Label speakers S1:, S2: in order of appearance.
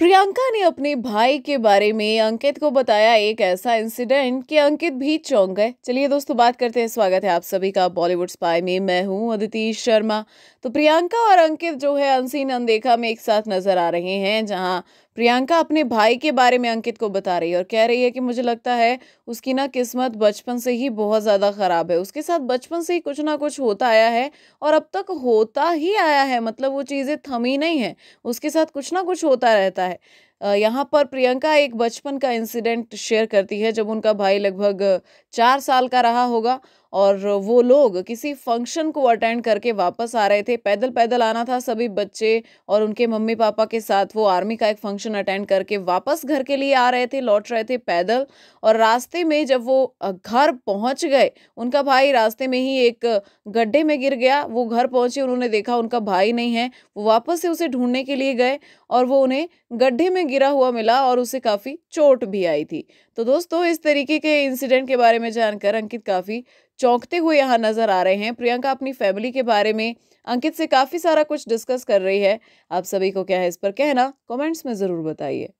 S1: प्रियंका ने अपने भाई के बारे में अंकित को बताया एक ऐसा इंसिडेंट कि अंकित भी चौंक गए चलिए दोस्तों बात करते हैं स्वागत है आप सभी का बॉलीवुड स्पाई में मैं हूं अदिति शर्मा तो प्रियंका और अंकित जो है अनसीन अनदेखा में एक साथ नजर आ रहे हैं जहां प्रियंका अपने भाई के बारे में अंकित को बता रही है और कह रही है कि मुझे लगता है उसकी ना किस्मत बचपन से ही बहुत ज़्यादा ख़राब है उसके साथ बचपन से ही कुछ ना कुछ होता आया है और अब तक होता ही आया है मतलब वो चीज़ें थमी नहीं है उसके साथ कुछ ना कुछ होता रहता है यहाँ पर प्रियंका एक बचपन का इंसिडेंट शेयर करती है जब उनका भाई लगभग चार साल का रहा होगा और वो लोग किसी फंक्शन को अटेंड करके वापस आ रहे थे पैदल पैदल आना था सभी बच्चे और उनके मम्मी पापा के साथ वो आर्मी का एक फंक्शन अटेंड करके वापस घर के लिए आ रहे थे लौट रहे थे पैदल और रास्ते में जब वो घर पहुंच गए उनका भाई रास्ते में ही एक गड्ढे में गिर गया वो घर पहुंचे उन्होंने देखा उनका भाई नहीं है वो वापस से उसे ढूंढने के लिए गए और वो उन्हें गड्ढे में गिरा हुआ मिला और उसे काफ़ी चोट भी आई थी तो दोस्तों इस तरीके के इंसिडेंट के बारे में जानकर अंकित काफ़ी चौंकते हुए यहाँ नजर आ रहे हैं प्रियंका अपनी फैमिली के बारे में अंकित से काफी सारा कुछ डिस्कस कर रही है आप सभी को क्या है इस पर कहना कमेंट्स में जरूर बताइए